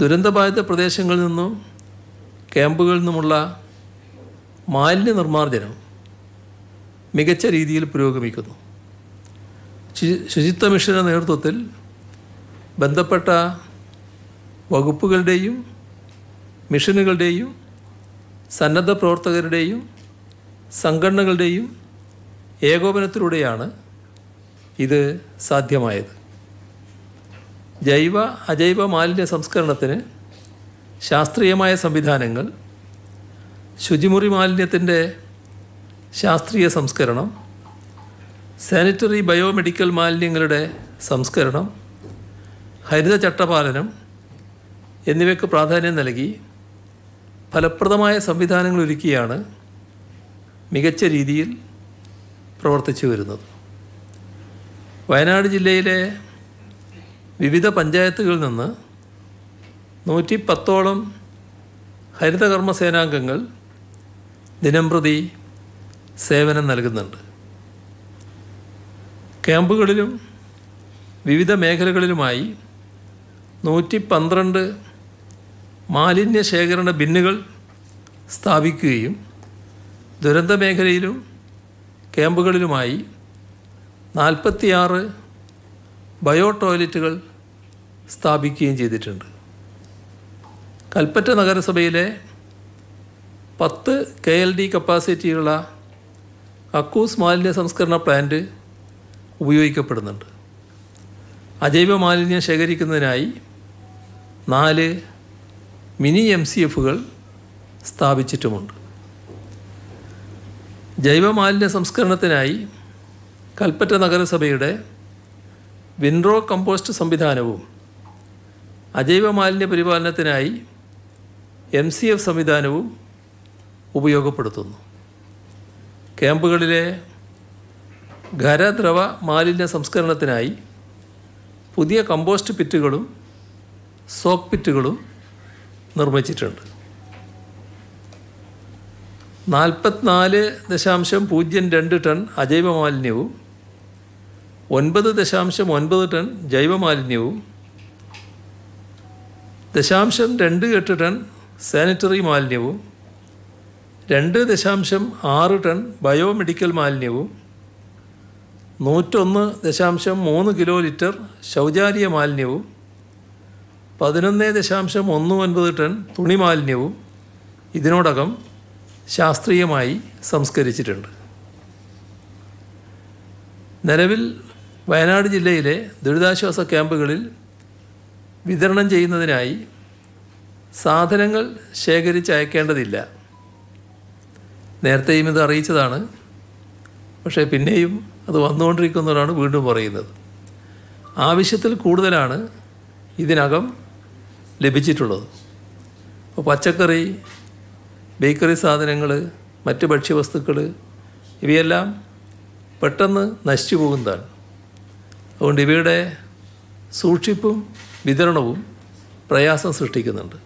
ദുരന്തബാധിത പ്രദേശങ്ങളിൽ നിന്നും ക്യാമ്പുകളിൽ നിന്നുമുള്ള മാലിന്യ നിർമ്മാർജ്ജനം മികച്ച രീതിയിൽ പുരോഗമിക്കുന്നു ശുചിത്വ മിഷന നേതൃത്വത്തിൽ ബന്ധപ്പെട്ട വകുപ്പുകളുടെയും മിഷനുകളുടെയും സന്നദ്ധ പ്രവർത്തകരുടെയും സംഘടനകളുടെയും ഏകോപനത്തിലൂടെയാണ് ഇത് സാധ്യമായത് ജൈവ അജൈവ മാലിന്യ സംസ്കരണത്തിന് ശാസ്ത്രീയമായ സംവിധാനങ്ങൾ ശുചിമുറി മാലിന്യത്തിൻ്റെ ശാസ്ത്രീയ സംസ്കരണം സാനിറ്ററി ബയോമെഡിക്കൽ മാലിന്യങ്ങളുടെ സംസ്കരണം ഹരിത ചട്ടപാലനം എന്നിവയ്ക്ക് പ്രാധാന്യം നൽകി ഫലപ്രദമായ സംവിധാനങ്ങൾ ഒരുക്കിയാണ് മികച്ച രീതിയിൽ പ്രവർത്തിച്ചു വരുന്നത് വയനാട് ജില്ലയിലെ വിവിധ പഞ്ചായത്തുകളിൽ നിന്ന് നൂറ്റി പത്തോളം ഹരിതകർമ്മ സേനാംഗങ്ങൾ ദിനംപ്രതി സേവനം നൽകുന്നുണ്ട് ക്യാമ്പുകളിലും വിവിധ മേഖലകളിലുമായി നൂറ്റി പന്ത്രണ്ട് മാലിന്യ ശേഖരണ ബിന്നുകൾ സ്ഥാപിക്കുകയും ദുരന്ത മേഖലയിലും ക്യാമ്പുകളിലുമായി നാൽപ്പത്തിയാറ് ബയോ ടോയ്ലറ്റുകൾ സ്ഥാപിക്കുകയും ചെയ്തിട്ടുണ്ട് കൽപ്പറ്റ നഗരസഭയിലെ പത്ത് കെ എൽ ഡി കപ്പാസിറ്റിയുള്ള അക്കൂസ് മാലിന്യ സംസ്കരണ പ്ലാന്റ് ഉപയോഗിക്കപ്പെടുന്നുണ്ട് അജൈവ മാലിന്യം ശേഖരിക്കുന്നതിനായി നാല് മിനി എം സി എഫുകൾ സ്ഥാപിച്ചിട്ടുമുണ്ട് ജൈവമാലിന്യ സംസ്കരണത്തിനായി കൽപ്പറ്റ നഗരസഭയുടെ വിൻറോ കമ്പോസ്റ്റ് സംവിധാനവും അജൈവ മാലിന്യ പരിപാലനത്തിനായി എം സി എഫ് സംവിധാനവും ഉപയോഗപ്പെടുത്തുന്നു ക്യാമ്പുകളിലെ ഖരദ്രവ മാലിന്യ സംസ്കരണത്തിനായി പുതിയ കമ്പോസ്റ്റ് പിറ്റുകളും സോക്ക് പിറ്റുകളും നിർമ്മിച്ചിട്ടുണ്ട് നാൽപ്പത്തിനാല് ദശാംശം പൂജ്യം രണ്ട് ടൺ അജൈവ മാലിന്യവും ഒൻപത് ദശാംശം ഒൻപത് ടൺ ജൈവമാലിന്യവും ദശാംശം രണ്ട് എട്ട് ടൺ സാനിറ്ററി മാലിന്യവും രണ്ട് ദശാംശം ആറ് ടൺ ബയോമെഡിക്കൽ മാലിന്യവും നൂറ്റൊന്ന് ദശാംശം മൂന്ന് കിലോ ലിറ്റർ ശൗചാലയ മാലിന്യവും പതിനൊന്ന് ദശാംശം ഒന്ന് ഒൻപത് ടൺ തുണി മാലിന്യവും ഇതിനോടകം ശാസ്ത്രീയമായി സംസ്കരിച്ചിട്ടുണ്ട് നിലവിൽ വയനാട് ജില്ലയിലെ ദുരിതാശ്വാസ ക്യാമ്പുകളിൽ വിതരണം ചെയ്യുന്നതിനായി സാധനങ്ങൾ ശേഖരിച്ച് അയക്കേണ്ടതില്ല നേരത്തെയും ഇത് അറിയിച്ചതാണ് പക്ഷേ പിന്നെയും അത് വന്നുകൊണ്ടിരിക്കുന്നവരാണ് വീണ്ടും പറയുന്നത് ആവശ്യത്തിൽ കൂടുതലാണ് ഇതിനകം ലഭിച്ചിട്ടുള്ളത് അപ്പോൾ പച്ചക്കറി ബേക്കറി സാധനങ്ങൾ മറ്റ് ഭക്ഷ്യവസ്തുക്കൾ ഇവയെല്ലാം പെട്ടെന്ന് നശിച്ചു പോകുന്നതാണ് അതുകൊണ്ട് ഇവയുടെ സൂക്ഷിപ്പും വിതരണവും പ്രയാസം സൃഷ്ടിക്കുന്നുണ്ട്